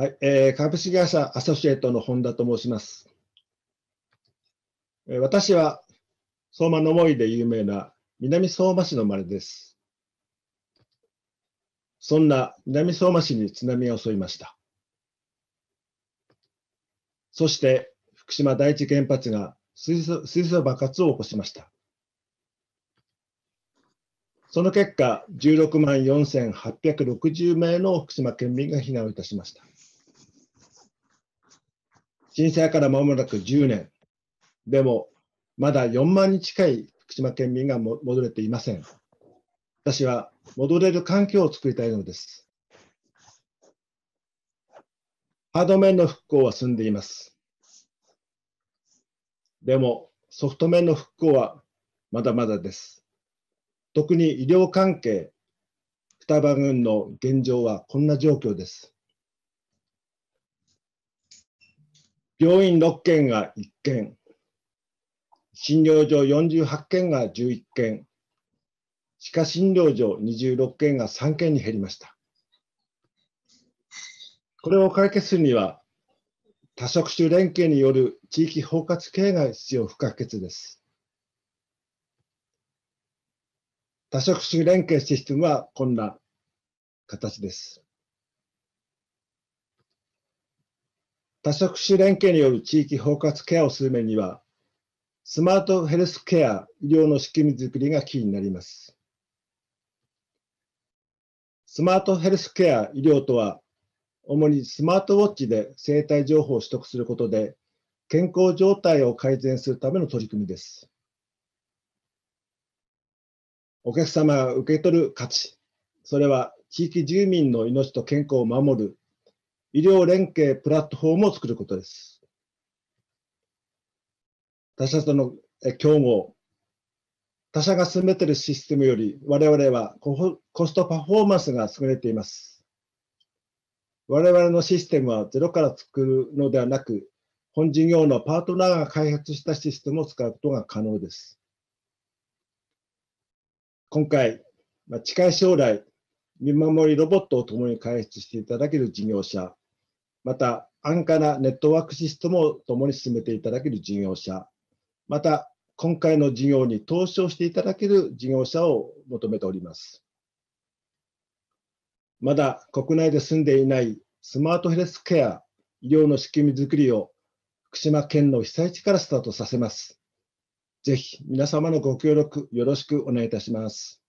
はい、えー、株式会社アソシエイトの本田と申します。えー、私は相馬の思いで有名な南相馬市の生まれです。そんな南相馬市に津波が襲いました。そして福島第一原発が水素水素爆発を起こしました。その結果、16万4860名の福島県民が避難をいたしました。震災から間もなく10年。でも、まだ4万人近い福島県民が戻れていません。私は戻れる環境を作りたいのです。ハード面の復興は進んでいます。でも、ソフト面の復興はまだまだです。特に医療関係、双葉郡の現状はこんな状況です。病院6件が1件、診療所48件が11件、歯科診療所26件が3件に減りました。これを解決するには、多職種連携による地域包括経営が必要不可欠です。多職種連携システムはこんな形です。多職種連携による地域包括ケアをする面には、スマートヘルスケア医療の仕組みづくりがキーになります。スマートヘルスケア医療とは、主にスマートウォッチで生体情報を取得することで、健康状態を改善するための取り組みです。お客様が受け取る価値、それは地域住民の命と健康を守る医療連携プラットフォームを作ることです。他社との競合、他社が進めているシステムより我々はコストパフォーマンスが優れています。我々のシステムはゼロから作るのではなく、本事業のパートナーが開発したシステムを使うことが可能です。今回、近い将来、見守りロボットを共に開発していただける事業者、また安価なネットワークシステムを共に進めていただける事業者、また今回の事業に投資をしていただける事業者を求めております。まだ国内で住んでいないスマートヘルスケア、医療の仕組みづくりを福島県の被災地からスタートさせます。ぜひ皆様のご協力よろしくお願いいたします。